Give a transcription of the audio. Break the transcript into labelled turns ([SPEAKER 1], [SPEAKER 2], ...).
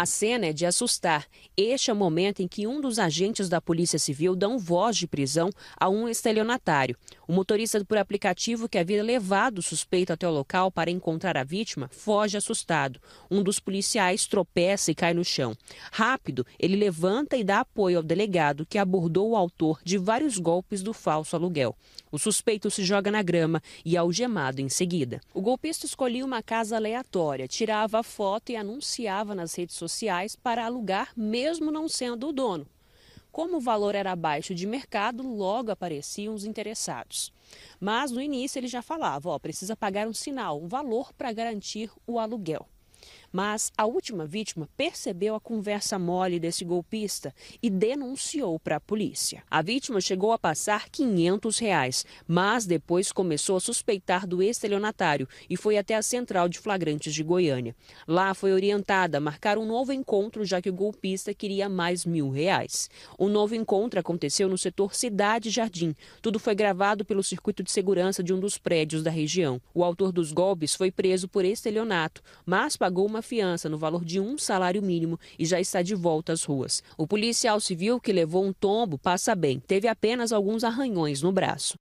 [SPEAKER 1] A cena é de assustar. Este é o momento em que um dos agentes da Polícia Civil dá um voz de prisão a um estelionatário. O motorista por aplicativo que havia levado o suspeito até o local para encontrar a vítima foge assustado. Um dos policiais tropeça e cai no chão. Rápido, ele levanta e dá apoio ao delegado que abordou o autor de vários golpes do falso aluguel. O suspeito se joga na grama e é algemado em seguida. O golpista escolhia uma casa aleatória, tirava a foto e anunciava nas redes sociais sociais para alugar, mesmo não sendo o dono. Como o valor era baixo de mercado, logo apareciam os interessados. Mas no início ele já falava, ó, precisa pagar um sinal, um valor para garantir o aluguel. Mas a última vítima percebeu a conversa mole desse golpista e denunciou para a polícia. A vítima chegou a passar 500 reais, mas depois começou a suspeitar do estelionatário e foi até a Central de Flagrantes de Goiânia. Lá foi orientada a marcar um novo encontro, já que o golpista queria mais mil reais. O novo encontro aconteceu no setor Cidade Jardim. Tudo foi gravado pelo circuito de segurança de um dos prédios da região. O autor dos golpes foi preso por estelionato, mas pagou uma uma fiança no valor de um salário mínimo e já está de volta às ruas. O policial civil que levou um tombo passa bem, teve apenas alguns arranhões no braço.